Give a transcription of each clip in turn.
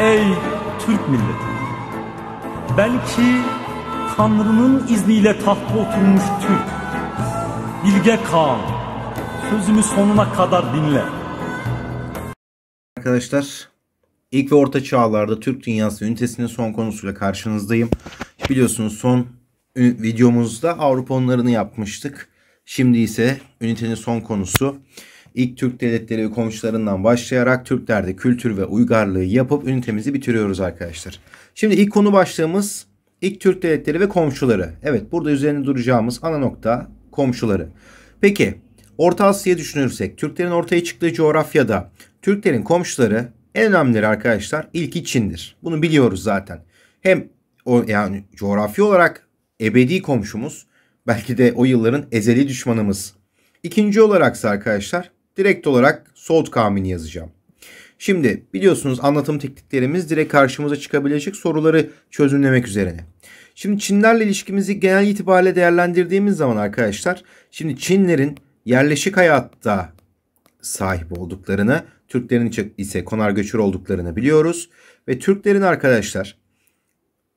Ey Türk milleti! Belki Tanrı'nın izniyle tahta oturmuş Türk, Bilge Kağan, sözümü sonuna kadar dinle. Arkadaşlar, ilk ve orta çağlarda Türk dünyası ünitesinin son konusuyla karşınızdayım. Biliyorsunuz son videomuzda Avrupa onlarını yapmıştık. Şimdi ise ünitenin son konusu İlk Türk devletleri komşularından başlayarak Türklerde kültür ve uygarlığı yapıp ünitemizi bitiriyoruz arkadaşlar. Şimdi ilk konu başlığımız ilk Türk devletleri ve komşuları. Evet burada üzerinde duracağımız ana nokta komşuları. Peki Orta Asya'yı düşünürsek Türklerin ortaya çıktığı coğrafyada Türklerin komşuları en önemlileri arkadaşlar ilk Çin'dir. Bunu biliyoruz zaten. Hem o yani coğrafi olarak ebedi komşumuz belki de o yılların ezeli düşmanımız. İkinci olaraksa arkadaşlar direkt olarak soğut kavmini yazacağım. Şimdi biliyorsunuz anlatım tekniklerimiz direkt karşımıza çıkabilecek soruları çözümlemek üzerine. Şimdi Çinlerle ilişkimizi genel itibariyle değerlendirdiğimiz zaman arkadaşlar şimdi Çinlerin yerleşik hayatta sahip olduklarını, Türklerin ise konar göçür olduklarını biliyoruz ve Türklerin arkadaşlar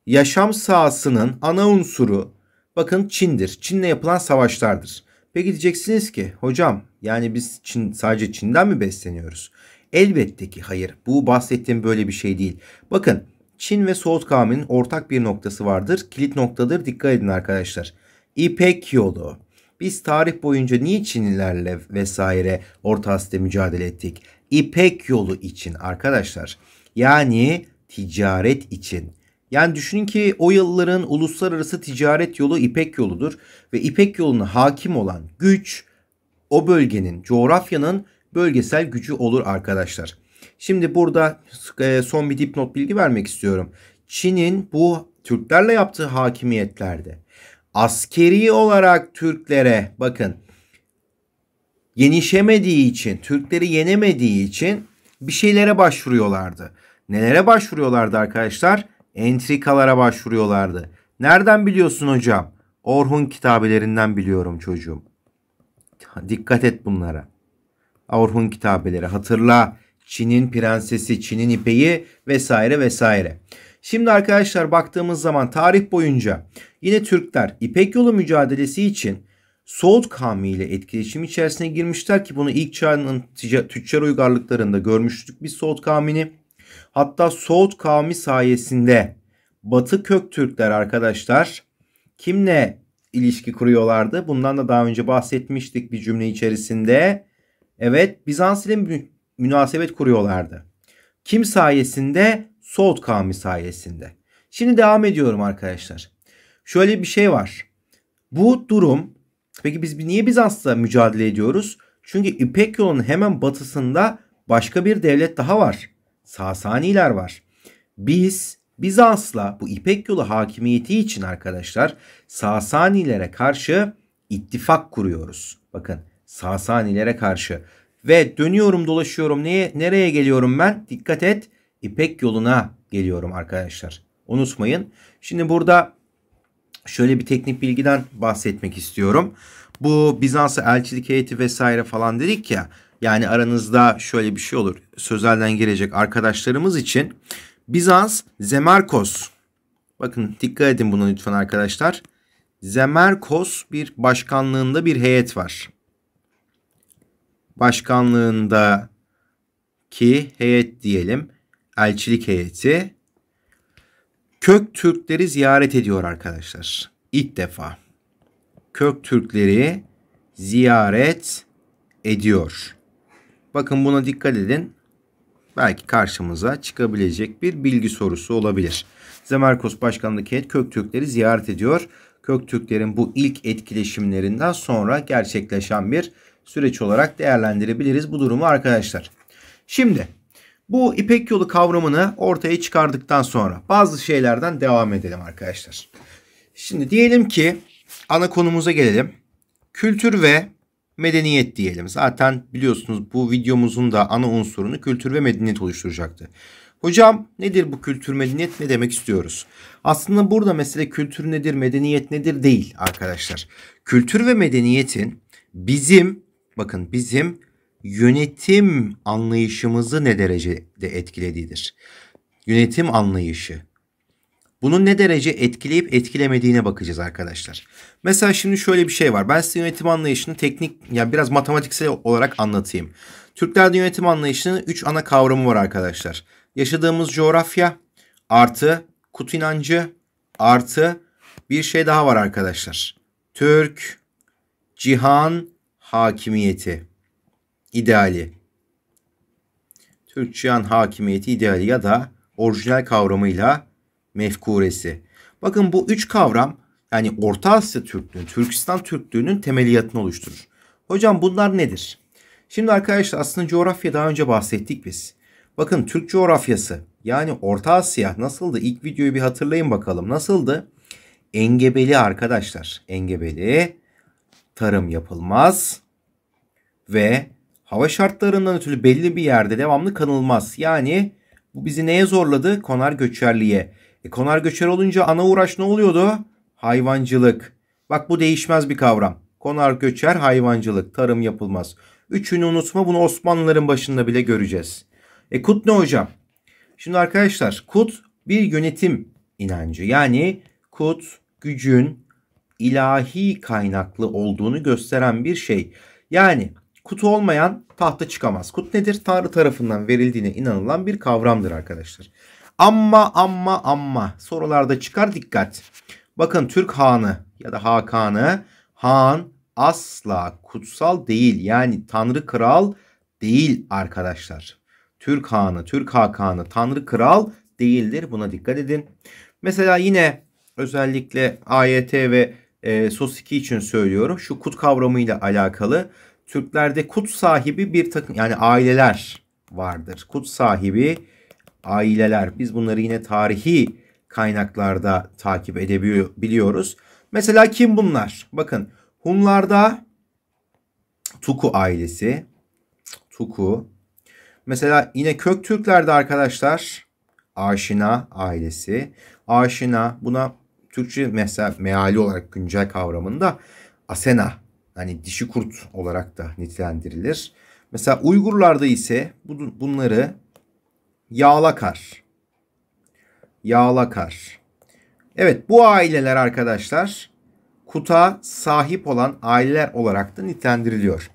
yaşam sahasının ana unsuru bakın Çin'dir. Çin'le yapılan savaşlardır. Ve gideceksiniz ki hocam yani biz Çin, sadece Çin'den mi besleniyoruz? Elbette ki hayır. Bu bahsettiğim böyle bir şey değil. Bakın Çin ve Soğut kavminin ortak bir noktası vardır. Kilit noktadır. Dikkat edin arkadaşlar. İpek yolu. Biz tarih boyunca niye Çinlilerle vesaire Orta Asya'da mücadele ettik? İpek yolu için arkadaşlar. Yani ticaret için. Yani düşünün ki o yılların uluslararası ticaret yolu İpek yoludur ve İpek yoluna hakim olan güç o bölgenin, coğrafyanın bölgesel gücü olur arkadaşlar. Şimdi burada e, son bir dipnot bilgi vermek istiyorum. Çin'in bu Türklerle yaptığı hakimiyetlerde askeri olarak Türklere bakın yenişemediği için, Türkleri yenemediği için bir şeylere başvuruyorlardı. Nelere başvuruyorlardı arkadaşlar? Entrikalara başvuruyorlardı. Nereden biliyorsun hocam? Orhun kitabelerinden biliyorum çocuğum. Dikkat et bunlara. Avrupa kitabeleri hatırla. Çin'in prensesi, Çin'in ipeği vesaire vesaire. Şimdi arkadaşlar baktığımız zaman tarih boyunca yine Türkler İpek yolu mücadelesi için Soğut kavmi ile etkileşim içerisine girmişler ki bunu ilk çağın tüccar uygarlıklarında görmüştük biz Soğut kavmini. Hatta Soğut kavmi sayesinde Batı kök Türkler arkadaşlar kimle ilişki kuruyorlardı. Bundan da daha önce bahsetmiştik bir cümle içerisinde. Evet Bizans ile münasebet kuruyorlardı. Kim sayesinde? Soğut kavmi sayesinde. Şimdi devam ediyorum arkadaşlar. Şöyle bir şey var. Bu durum peki biz niye Bizans'la mücadele ediyoruz? Çünkü İpek yolunun hemen batısında başka bir devlet daha var. Sasaniler var. Biz Bizans'la bu İpek yolu hakimiyeti için arkadaşlar Sasanilere karşı ittifak kuruyoruz. Bakın Sasanilere karşı ve dönüyorum dolaşıyorum neye, nereye geliyorum ben? Dikkat et İpek yoluna geliyorum arkadaşlar. Unutmayın. Şimdi burada şöyle bir teknik bilgiden bahsetmek istiyorum. Bu Bizans'a elçilik heyeti vesaire falan dedik ya. Yani aranızda şöyle bir şey olur. Sözelden gelecek arkadaşlarımız için Bizans Zemerkos. Bakın dikkat edin buna lütfen arkadaşlar. Zemerkos bir başkanlığında bir heyet var. Başkanlığında ki heyet diyelim elçilik heyeti kök Türkleri ziyaret ediyor arkadaşlar. İlk defa kök Türkleri ziyaret ediyor. Bakın buna dikkat edin belki karşımıza çıkabilecek bir bilgi sorusu olabilir. Zemerkos başkanlık heyet Köktürkleri ziyaret ediyor. Köktürklerin bu ilk etkileşimlerinden sonra gerçekleşen bir süreç olarak değerlendirebiliriz bu durumu arkadaşlar. Şimdi bu İpek yolu kavramını ortaya çıkardıktan sonra bazı şeylerden devam edelim arkadaşlar. Şimdi diyelim ki ana konumuza gelelim. Kültür ve medeniyet diyelim. Zaten biliyorsunuz bu videomuzun da ana unsurunu kültür ve medeniyet oluşturacaktı. Hocam nedir bu kültür medeniyet ne demek istiyoruz? Aslında burada mesele kültür nedir medeniyet nedir değil arkadaşlar. Kültür ve medeniyetin bizim bakın bizim yönetim anlayışımızı ne derecede etkilediğidir. Yönetim anlayışı bunun ne derece etkileyip etkilemediğine bakacağız arkadaşlar. Mesela şimdi şöyle bir şey var. Ben size yönetim anlayışını teknik ya yani biraz matematiksel olarak anlatayım. Türklerde yönetim anlayışının 3 ana kavramı var arkadaşlar. Yaşadığımız coğrafya artı kut inancı artı bir şey daha var arkadaşlar. Türk cihan hakimiyeti ideali. Türk cihan hakimiyeti ideali ya da orijinal kavramıyla mefkuresi. Bakın bu üç kavram yani Orta Asya Türklüğü, Türkistan Türklüğünün temeliyatını oluşturur. Hocam bunlar nedir? Şimdi arkadaşlar aslında coğrafya daha önce bahsettik biz. Bakın Türk coğrafyası yani Orta Asya nasıldı? İlk videoyu bir hatırlayın bakalım. Nasıldı? Engebeli arkadaşlar. Engebeli. Tarım yapılmaz. Ve hava şartlarından ötürü belli bir yerde devamlı kanılmaz. Yani bu bizi neye zorladı? Konar göçerliğe. E konar göçer olunca ana uğraş ne oluyordu? Hayvancılık. Bak bu değişmez bir kavram. Konar göçer hayvancılık. Tarım yapılmaz. Üçünü unutma bunu Osmanlıların başında bile göreceğiz. E kut ne hocam? Şimdi arkadaşlar kut bir yönetim inancı. Yani kut gücün ilahi kaynaklı olduğunu gösteren bir şey. Yani kut olmayan tahta çıkamaz. Kut nedir? Tanrı tarafından verildiğine inanılan bir kavramdır arkadaşlar. Amma amma amma sorularda çıkar dikkat. Bakın Türk Hanı ya da Hakan'ı Han asla kutsal değil yani Tanrı Kral değil arkadaşlar. Türk Hanı, Türk Hakan'ı Tanrı Kral değildir. Buna dikkat edin. Mesela yine özellikle AYT ve e, SOS 2 için söylüyorum. Şu kut kavramıyla alakalı Türklerde kut sahibi bir takım yani aileler vardır. Kut sahibi aileler. Biz bunları yine tarihi kaynaklarda takip edebiliyoruz. Mesela kim bunlar? Bakın Hunlarda Tuku ailesi. Tuku. Mesela yine Köktürklerde arkadaşlar Aşina ailesi. Aşina buna Türkçe mesela meali olarak güncel kavramında Asena hani dişi kurt olarak da nitelendirilir. Mesela Uygurlarda ise bunları Yağla kar. Yağla kar. Evet bu aileler arkadaşlar kuta sahip olan aileler olarak da nitelendiriliyor.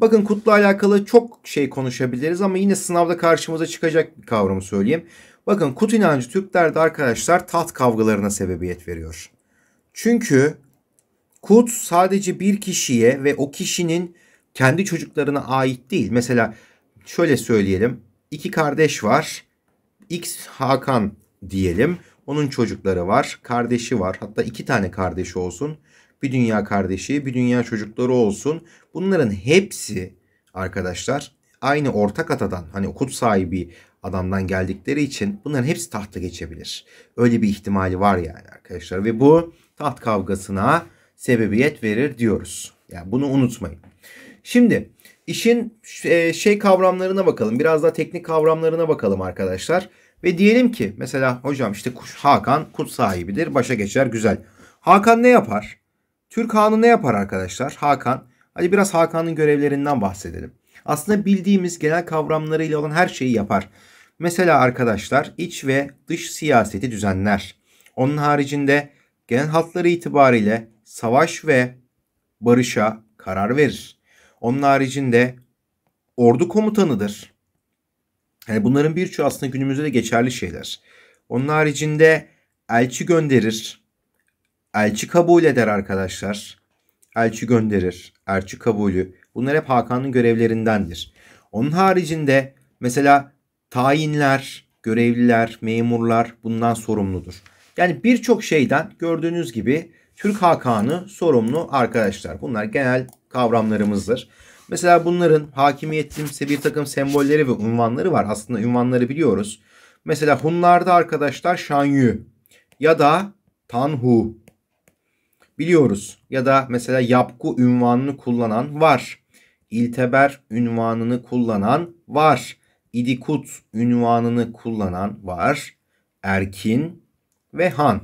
Bakın kutla alakalı çok şey konuşabiliriz ama yine sınavda karşımıza çıkacak bir kavramı söyleyeyim. Bakın kut inancı Türklerde arkadaşlar taht kavgalarına sebebiyet veriyor. Çünkü kut sadece bir kişiye ve o kişinin kendi çocuklarına ait değil. Mesela şöyle söyleyelim iki kardeş var. X Hakan diyelim. Onun çocukları var, kardeşi var. Hatta iki tane kardeşi olsun. Bir dünya kardeşi, bir dünya çocukları olsun. Bunların hepsi arkadaşlar aynı ortak atadan hani okut sahibi adamdan geldikleri için bunların hepsi tahta geçebilir. Öyle bir ihtimali var yani arkadaşlar ve bu taht kavgasına sebebiyet verir diyoruz. Yani bunu unutmayın. Şimdi İşin e, şey kavramlarına bakalım. Biraz daha teknik kavramlarına bakalım arkadaşlar. Ve diyelim ki mesela hocam işte kuş, Hakan kut sahibidir. Başa geçer güzel. Hakan ne yapar? Türk Hanı ne yapar arkadaşlar? Hakan. Hadi biraz Hakan'ın görevlerinden bahsedelim. Aslında bildiğimiz genel kavramlarıyla olan her şeyi yapar. Mesela arkadaşlar iç ve dış siyaseti düzenler. Onun haricinde genel hatları itibariyle savaş ve barışa karar verir. Onun haricinde ordu komutanıdır. Yani bunların birçoğu aslında günümüzde de geçerli şeyler. Onun haricinde elçi gönderir. Elçi kabul eder arkadaşlar. Elçi gönderir. Elçi kabulü. Bunlar hep Hakan'ın görevlerindendir. Onun haricinde mesela tayinler, görevliler, memurlar bundan sorumludur. Yani birçok şeyden gördüğünüz gibi Türk Hakan'ı sorumlu arkadaşlar. Bunlar genel kavramlarımızdır. Mesela bunların hakimiyetimse bir takım sembolleri ve unvanları var. Aslında unvanları biliyoruz. Mesela Hunlarda arkadaşlar Şanyu ya da Tanhu biliyoruz. Ya da mesela Yapku unvanını kullanan var. İlteber unvanını kullanan var. İdikut unvanını kullanan var. Erkin ve Han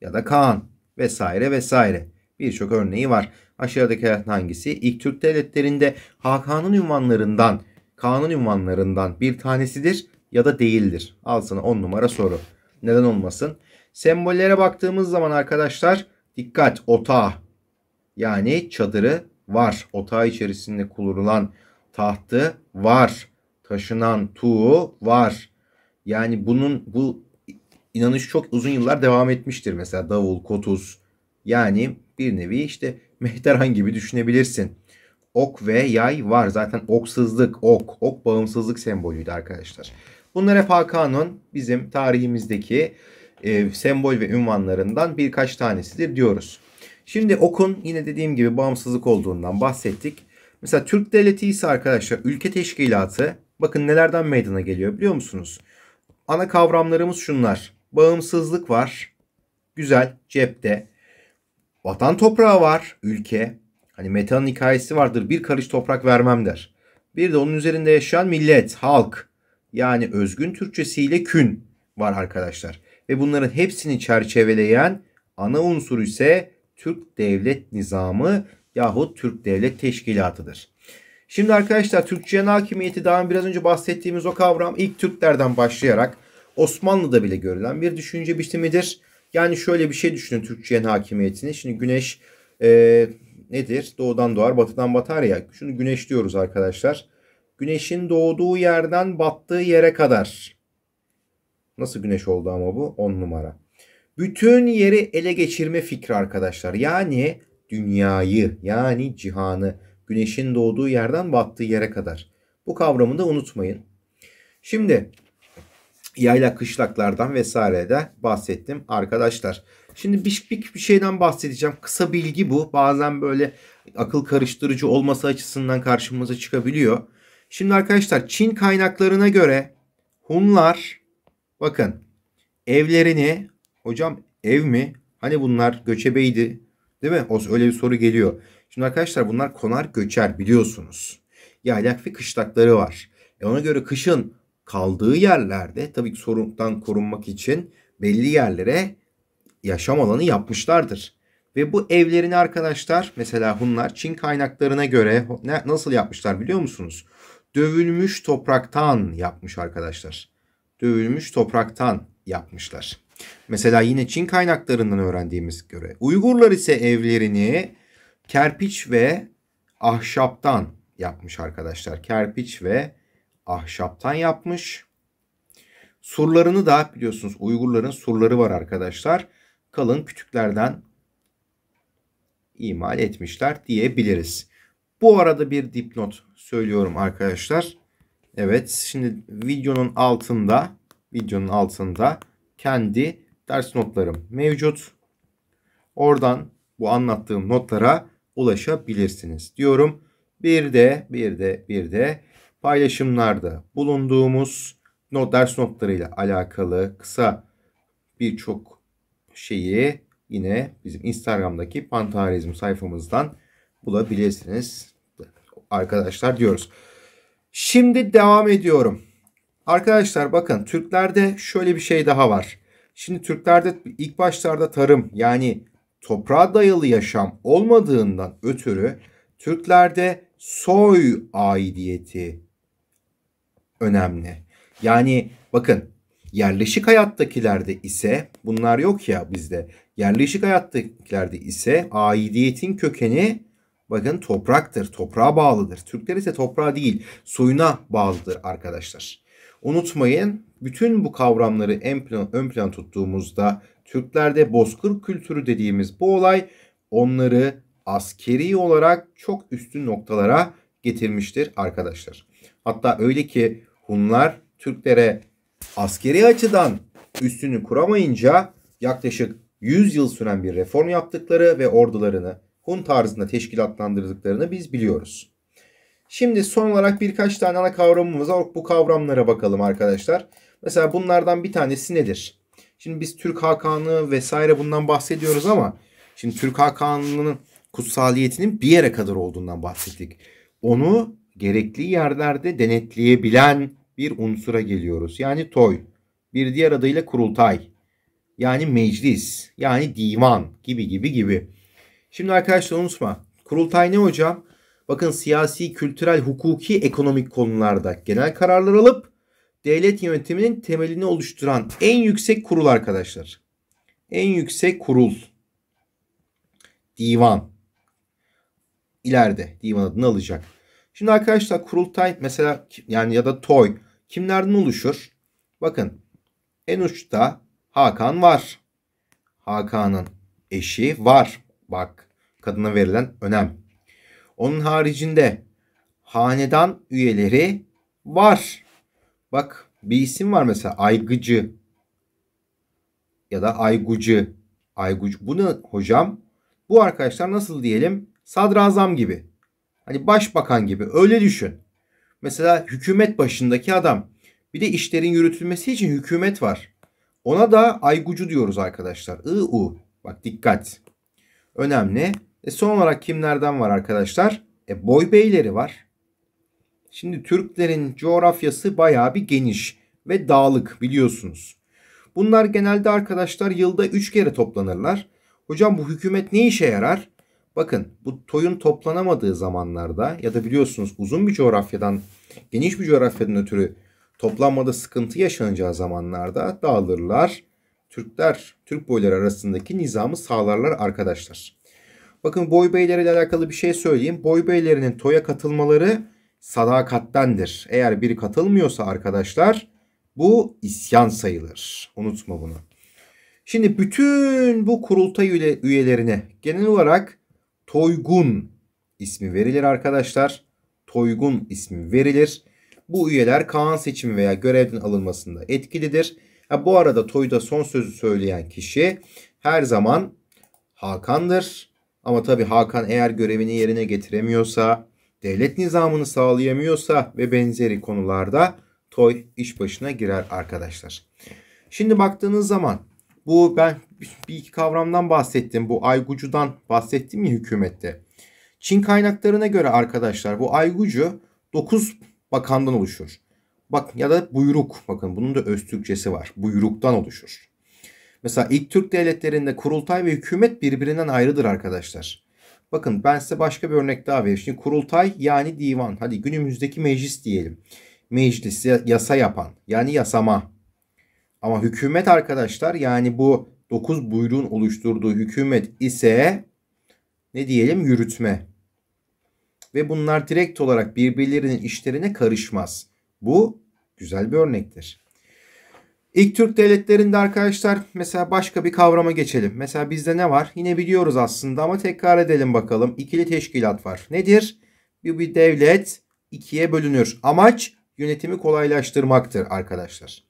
ya da Kaan vesaire vesaire birçok örneği var aşağıdakilerden hangisi? İlk Türk devletlerinde Hakan'ın ünvanlarından, Kaan'ın ünvanlarından bir tanesidir ya da değildir. Al sana 10 numara soru. Neden olmasın? Sembollere baktığımız zaman arkadaşlar dikkat otağı yani çadırı var. Otağı içerisinde kurulan tahtı var. Taşınan tuğu var. Yani bunun bu inanış çok uzun yıllar devam etmiştir. Mesela davul, kotuz yani bir nevi işte Mehteran gibi düşünebilirsin. Ok ve yay var. Zaten oksızlık, ok. Ok bağımsızlık sembolüydü arkadaşlar. Bunlar hep Hakan'ın bizim tarihimizdeki e, sembol ve ünvanlarından birkaç tanesidir diyoruz. Şimdi okun yine dediğim gibi bağımsızlık olduğundan bahsettik. Mesela Türk Devleti ise arkadaşlar ülke teşkilatı bakın nelerden meydana geliyor biliyor musunuz? Ana kavramlarımız şunlar. Bağımsızlık var. Güzel cepte vatan toprağı var ülke. Hani Meta'nın hikayesi vardır bir karış toprak vermem der. Bir de onun üzerinde yaşayan millet, halk yani özgün Türkçesiyle kün var arkadaşlar. Ve bunların hepsini çerçeveleyen ana unsur ise Türk devlet nizamı yahut Türk devlet teşkilatıdır. Şimdi arkadaşlar Türkçe'nin hakimiyeti daha biraz önce bahsettiğimiz o kavram ilk Türklerden başlayarak Osmanlı'da bile görülen bir düşünce biçimidir. Yani şöyle bir şey düşünün Türkçenin hakimiyetini. Şimdi güneş e, nedir? Doğudan doğar, batıdan batar ya. Şunu güneş diyoruz arkadaşlar. Güneşin doğduğu yerden battığı yere kadar. Nasıl güneş oldu ama bu? 10 numara. Bütün yeri ele geçirme fikri arkadaşlar. Yani dünyayı, yani cihanı, güneşin doğduğu yerden battığı yere kadar. Bu kavramı da unutmayın. Şimdi yayla kışlaklardan vesaire de bahsettim arkadaşlar. Şimdi bir, bir, bir şeyden bahsedeceğim. Kısa bilgi bu. Bazen böyle akıl karıştırıcı olması açısından karşımıza çıkabiliyor. Şimdi arkadaşlar Çin kaynaklarına göre Hunlar bakın evlerini hocam ev mi? Hani bunlar göçebeydi değil mi? O öyle bir soru geliyor. Şimdi arkadaşlar bunlar konar göçer biliyorsunuz. Yaylak ve kışlakları var. E ona göre kışın kaldığı yerlerde tabii ki sorundan korunmak için belli yerlere yaşam alanı yapmışlardır. Ve bu evlerini arkadaşlar mesela Hunlar Çin kaynaklarına göre ne, nasıl yapmışlar biliyor musunuz? Dövülmüş topraktan yapmış arkadaşlar. Dövülmüş topraktan yapmışlar. Mesela yine Çin kaynaklarından öğrendiğimiz göre Uygurlar ise evlerini kerpiç ve ahşaptan yapmış arkadaşlar. Kerpiç ve ahşaptan yapmış. Surlarını da biliyorsunuz Uygurların surları var arkadaşlar. Kalın kütüklerden imal etmişler diyebiliriz. Bu arada bir dipnot söylüyorum arkadaşlar. Evet şimdi videonun altında videonun altında kendi ders notlarım mevcut. Oradan bu anlattığım notlara ulaşabilirsiniz diyorum. Bir de bir de bir de paylaşımlarda bulunduğumuz not, ders notlarıyla alakalı kısa birçok şeyi yine bizim Instagram'daki Pantarizm sayfamızdan bulabilirsiniz arkadaşlar diyoruz. Şimdi devam ediyorum. Arkadaşlar bakın Türklerde şöyle bir şey daha var. Şimdi Türklerde ilk başlarda tarım yani toprağa dayalı yaşam olmadığından ötürü Türklerde soy aidiyeti önemli. Yani bakın yerleşik hayattakilerde ise bunlar yok ya bizde. Yerleşik hayattakilerde ise aidiyetin kökeni bakın topraktır, toprağa bağlıdır. Türkler ise toprağa değil, soyuna bağlıdır arkadaşlar. Unutmayın bütün bu kavramları en plan, ön plan tuttuğumuzda Türklerde bozkır kültürü dediğimiz bu olay onları askeri olarak çok üstün noktalara getirmiştir arkadaşlar. Hatta öyle ki Hunlar Türklere askeri açıdan üstünü kuramayınca yaklaşık 100 yıl süren bir reform yaptıkları ve ordularını Hun tarzında teşkilatlandırdıklarını biz biliyoruz. Şimdi son olarak birkaç tane ana kavramımız var. Bu kavramlara bakalım arkadaşlar. Mesela bunlardan bir tanesi nedir? Şimdi biz Türk Hakanı vesaire bundan bahsediyoruz ama şimdi Türk Hakanlığı'nın kutsaliyetinin bir yere kadar olduğundan bahsettik. Onu gerekli yerlerde denetleyebilen bir unsura geliyoruz. Yani toy. Bir diğer adıyla kurultay. Yani meclis. Yani divan gibi gibi gibi. Şimdi arkadaşlar unutma. Kurultay ne hocam? Bakın siyasi, kültürel, hukuki, ekonomik konularda genel kararlar alıp devlet yönetiminin temelini oluşturan en yüksek kurul arkadaşlar. En yüksek kurul. Divan. İleride divan adını alacak. Şimdi arkadaşlar kurultay mesela yani ya da toy kimlerden oluşur? Bakın en uçta Hakan var. Hakan'ın eşi var. Bak kadına verilen önem. Onun haricinde hanedan üyeleri var. Bak bir isim var mesela Aygıcı ya da Aygucu. Aygucu bu ne hocam? Bu arkadaşlar nasıl diyelim? Sadrazam gibi. Hani başbakan gibi öyle düşün. Mesela hükümet başındaki adam. Bir de işlerin yürütülmesi için hükümet var. Ona da aygucu diyoruz arkadaşlar. I-U. Bak dikkat. Önemli. E son olarak kimlerden var arkadaşlar? E boy beyleri var. Şimdi Türklerin coğrafyası baya bir geniş ve dağlık biliyorsunuz. Bunlar genelde arkadaşlar yılda 3 kere toplanırlar. Hocam bu hükümet ne işe yarar? Bakın bu toyun toplanamadığı zamanlarda ya da biliyorsunuz uzun bir coğrafyadan geniş bir coğrafyadan ötürü toplanmada sıkıntı yaşanacağı zamanlarda dağılırlar. Türkler, Türk boyları arasındaki nizamı sağlarlar arkadaşlar. Bakın boy beyleri ile alakalı bir şey söyleyeyim. Boy beylerinin toya katılmaları sadakattendir. Eğer biri katılmıyorsa arkadaşlar bu isyan sayılır. Unutma bunu. Şimdi bütün bu kurultay üyelerine genel olarak Toygun ismi verilir arkadaşlar. Toygun ismi verilir. Bu üyeler Kaan seçimi veya görevden alınmasında etkilidir. Ha, bu arada Toy'da son sözü söyleyen kişi her zaman Hakan'dır. Ama tabi Hakan eğer görevini yerine getiremiyorsa, devlet nizamını sağlayamıyorsa ve benzeri konularda Toy iş başına girer arkadaşlar. Şimdi baktığınız zaman bu ben bir iki kavramdan bahsettim. Bu aygucudan bahsettim ya hükümette. Çin kaynaklarına göre arkadaşlar bu aygucu 9 bakandan oluşur. Bak ya da buyruk. Bakın bunun da öz Türkçesi var. Buyruktan oluşur. Mesela ilk Türk devletlerinde kurultay ve hükümet birbirinden ayrıdır arkadaşlar. Bakın ben size başka bir örnek daha vereyim. Şimdi kurultay yani divan. Hadi günümüzdeki meclis diyelim. Meclis yasa yapan yani yasama ama hükümet arkadaşlar yani bu 9 buyruğun oluşturduğu hükümet ise ne diyelim yürütme. Ve bunlar direkt olarak birbirlerinin işlerine karışmaz. Bu güzel bir örnektir. İlk Türk devletlerinde arkadaşlar mesela başka bir kavrama geçelim. Mesela bizde ne var? Yine biliyoruz aslında ama tekrar edelim bakalım. İkili teşkilat var. Nedir? Bir, bir devlet ikiye bölünür. Amaç yönetimi kolaylaştırmaktır arkadaşlar.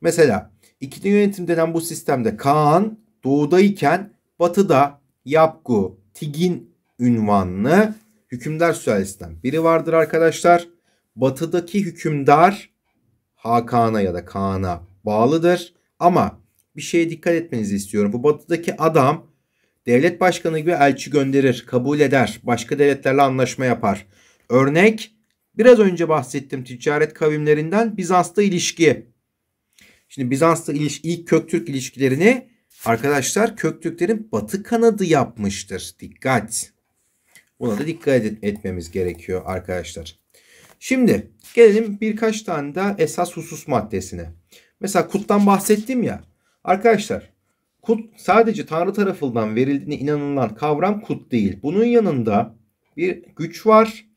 Mesela ikili yönetim denen bu sistemde Kaan doğudayken batıda Yapgu, Tigin ünvanlı hükümdar sülalesinden biri vardır arkadaşlar. Batıdaki hükümdar Hakan'a ya da Kaan'a bağlıdır. Ama bir şeye dikkat etmenizi istiyorum. Bu batıdaki adam devlet başkanı gibi elçi gönderir, kabul eder, başka devletlerle anlaşma yapar. Örnek biraz önce bahsettim ticaret kavimlerinden Bizans'ta ilişki. Şimdi Bizans'ta iliş, ilk Köktürk ilişkilerini arkadaşlar Köktürklerin batı kanadı yapmıştır. Dikkat. Buna da dikkat etmemiz gerekiyor arkadaşlar. Şimdi gelelim birkaç tane daha esas husus maddesine. Mesela Kut'tan bahsettim ya. Arkadaşlar Kut sadece Tanrı tarafından verildiğine inanılan kavram Kut değil. Bunun yanında bir güç var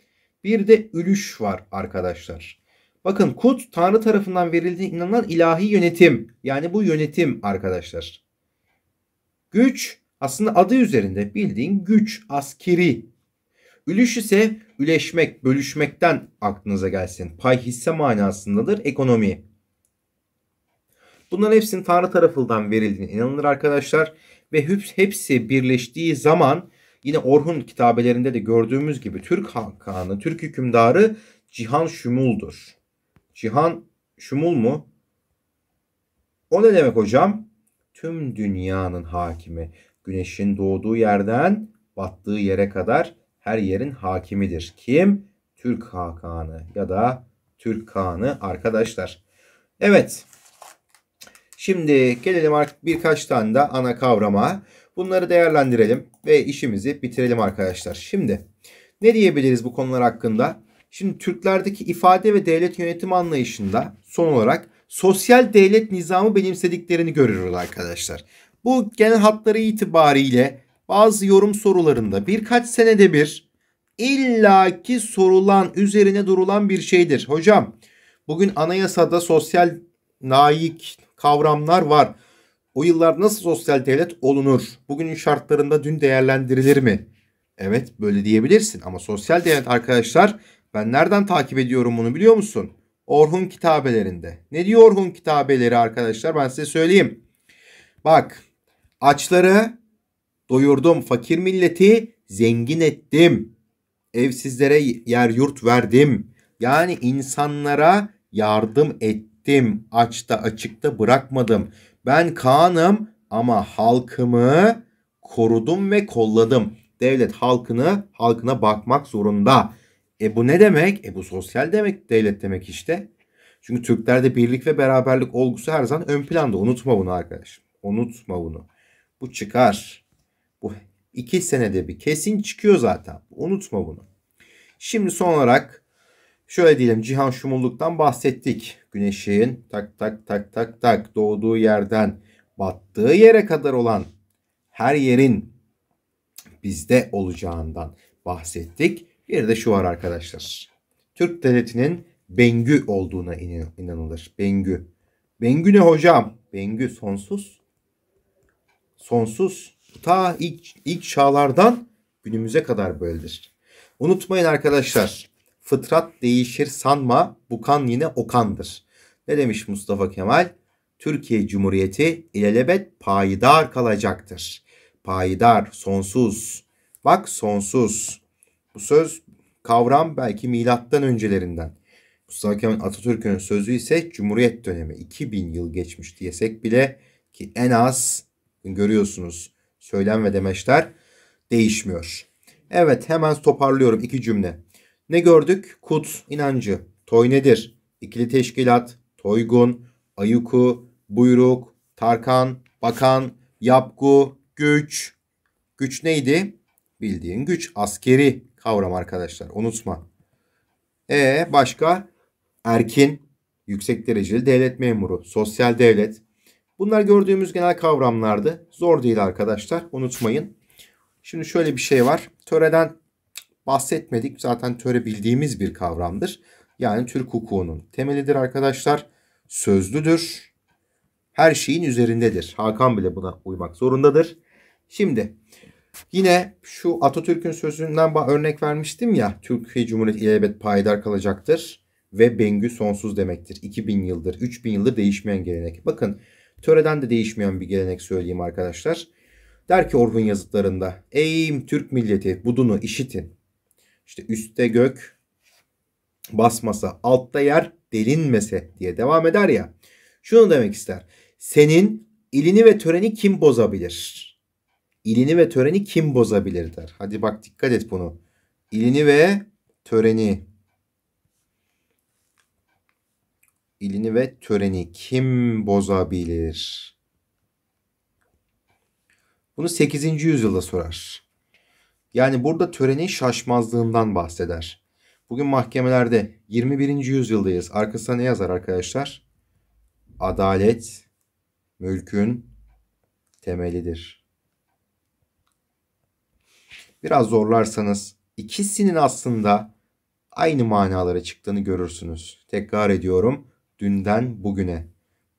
bir de ülüş var arkadaşlar. Bakın kut Tanrı tarafından verildiği inanılan ilahi yönetim. Yani bu yönetim arkadaşlar. Güç aslında adı üzerinde bildiğin güç, askeri. Ülüş ise üleşmek, bölüşmekten aklınıza gelsin. Pay hisse manasındadır ekonomi. Bunların hepsinin Tanrı tarafından verildiğine inanılır arkadaşlar. Ve hepsi birleştiği zaman yine Orhun kitabelerinde de gördüğümüz gibi Türk Hakanı, Türk hükümdarı Cihan Şumul'dur. Cihan Şumul mu? O ne demek hocam? Tüm dünyanın hakimi. Güneşin doğduğu yerden battığı yere kadar her yerin hakimidir. Kim? Türk Hakanı ya da Türk Kanı arkadaşlar. Evet. Şimdi gelelim artık birkaç tane de ana kavrama. Bunları değerlendirelim ve işimizi bitirelim arkadaşlar. Şimdi ne diyebiliriz bu konular hakkında? Şimdi Türklerdeki ifade ve devlet yönetim anlayışında son olarak sosyal devlet nizamı benimsediklerini görüyoruz arkadaşlar. Bu genel hatları itibariyle bazı yorum sorularında birkaç senede bir illaki sorulan üzerine durulan bir şeydir. Hocam bugün anayasada sosyal naik kavramlar var. O yıllar nasıl sosyal devlet olunur? Bugünün şartlarında dün değerlendirilir mi? Evet böyle diyebilirsin ama sosyal devlet arkadaşlar ben nereden takip ediyorum bunu biliyor musun? Orhun kitabelerinde. Ne diyor Orhun kitabeleri arkadaşlar? Ben size söyleyeyim. Bak açları doyurdum. Fakir milleti zengin ettim. Evsizlere yer yurt verdim. Yani insanlara yardım ettim. Açta açıkta bırakmadım. Ben kanım ama halkımı korudum ve kolladım. Devlet halkını halkına bakmak zorunda. E bu ne demek? E bu sosyal demek, devlet demek işte. Çünkü Türklerde birlik ve beraberlik olgusu her zaman ön planda. Unutma bunu arkadaşım. Unutma bunu. Bu çıkar. Bu iki senede bir kesin çıkıyor zaten. Unutma bunu. Şimdi son olarak şöyle diyelim Cihan Şumulluk'tan bahsettik. Güneşin tak tak tak tak tak doğduğu yerden battığı yere kadar olan her yerin bizde olacağından bahsettik. Bir de şu var arkadaşlar. Türk devletinin Bengü olduğuna inanılır. Bengü. Bengü ne hocam? Bengü sonsuz. Sonsuz. Ta ilk, ilk çağlardan günümüze kadar böyledir. Unutmayın arkadaşlar. Fıtrat değişir sanma. Bu kan yine okandır. Ne demiş Mustafa Kemal? Türkiye Cumhuriyeti ilelebet payidar kalacaktır. Payidar, sonsuz. Bak sonsuz. Bu söz kavram belki milattan öncelerinden. Mustafa Kemal Atatürk'ün sözü ise Cumhuriyet dönemi 2000 yıl geçmiş diyesek bile ki en az görüyorsunuz söylem ve demeçler değişmiyor. Evet hemen toparlıyorum iki cümle. Ne gördük? Kut, inancı, toy nedir? İkili teşkilat, toygun, ayuku, buyruk, tarkan, bakan, yapgu, güç. Güç neydi? Bildiğin güç, askeri kavram arkadaşlar. Unutma. E başka erkin, yüksek dereceli devlet memuru, sosyal devlet. Bunlar gördüğümüz genel kavramlardı. Zor değil arkadaşlar. Unutmayın. Şimdi şöyle bir şey var. Töreden bahsetmedik. Zaten töre bildiğimiz bir kavramdır. Yani Türk hukukunun temelidir arkadaşlar. Sözlüdür. Her şeyin üzerindedir. Hakan bile buna uymak zorundadır. Şimdi Yine şu Atatürk'ün sözünden örnek vermiştim ya. Türkiye Cumhuriyeti elbet payidar kalacaktır ve Bengü sonsuz demektir. 2000 yıldır, 3000 yıldır değişmeyen gelenek. Bakın töreden de değişmeyen bir gelenek söyleyeyim arkadaşlar. Der ki Orhun yazıtlarında. Ey Türk milleti budunu işitin. İşte üstte gök basmasa, altta yer delinmese diye devam eder ya. Şunu demek ister. Senin ilini ve töreni kim bozabilir? İlini ve töreni kim bozabilir der. Hadi bak dikkat et bunu. İlini ve töreni. İlini ve töreni kim bozabilir? Bunu 8. yüzyılda sorar. Yani burada törenin şaşmazlığından bahseder. Bugün mahkemelerde 21. yüzyıldayız. Arkasına ne yazar arkadaşlar? Adalet mülkün temelidir biraz zorlarsanız ikisinin aslında aynı manalara çıktığını görürsünüz. Tekrar ediyorum dünden bugüne.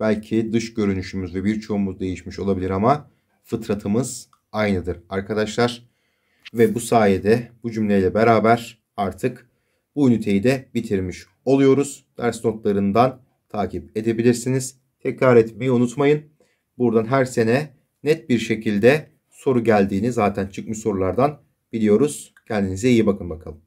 Belki dış görünüşümüzde birçoğumuz değişmiş olabilir ama fıtratımız aynıdır arkadaşlar. Ve bu sayede bu cümleyle beraber artık bu üniteyi de bitirmiş oluyoruz. Ders notlarından takip edebilirsiniz. Tekrar etmeyi unutmayın. Buradan her sene net bir şekilde soru geldiğini zaten çıkmış sorulardan biliyoruz. Kendinize iyi bakın bakalım.